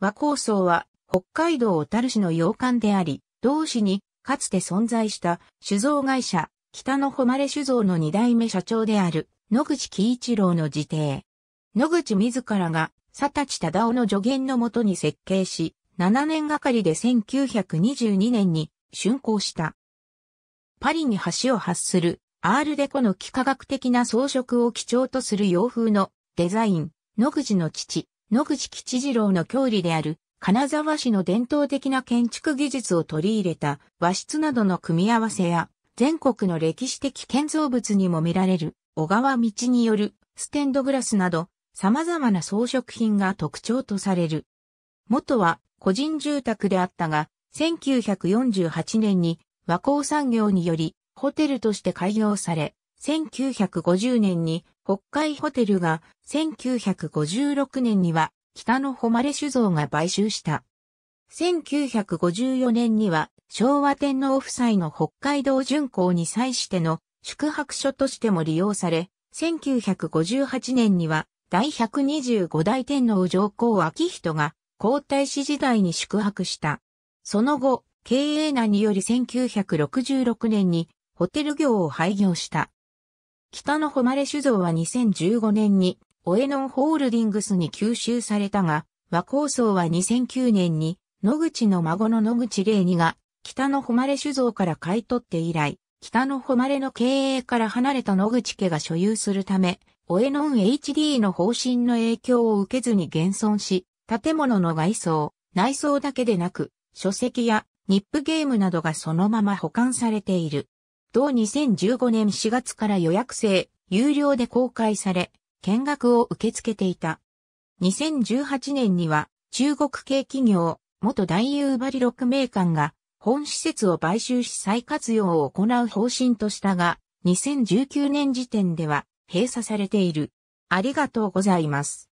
和光荘は北海道小樽市の洋館であり、同市にかつて存在した酒造会社北の誉酒造の二代目社長である野口喜一郎の辞邸。野口自らが佐達忠夫の助言のもとに設計し、7年がかりで1922年に竣工した。パリに橋を発するアールデコの幾何学的な装飾を基調とする洋風のデザイン、野口の父、野口吉次郎の郷里である、金沢市の伝統的な建築技術を取り入れた和室などの組み合わせや、全国の歴史的建造物にも見られる小川道によるステンドグラスなど様々な装飾品が特徴とされる。元は個人住宅であったが、1948年に和光産業によりホテルとして開業され、1950年に北海ホテルが1956年には北の誉酒造が買収した。1954年には昭和天皇夫妻の北海道巡行に際しての宿泊所としても利用され、1958年には第125代天皇上皇昭仁が皇太子時代に宿泊した。その後、経営難により1966年にホテル業を廃業した。北の誉酒造は2015年に、オエノンホールディングスに吸収されたが、和光荘は2009年に、野口の孫の野口玲二が、北の誉酒造から買い取って以来、北の誉の経営から離れた野口家が所有するため、オエノン HD の方針の影響を受けずに現存し、建物の外装、内装だけでなく、書籍やニップゲームなどがそのまま保管されている。同2015年4月から予約制、有料で公開され、見学を受け付けていた。2018年には、中国系企業、元大ロック名館が、本施設を買収し再活用を行う方針としたが、2019年時点では閉鎖されている。ありがとうございます。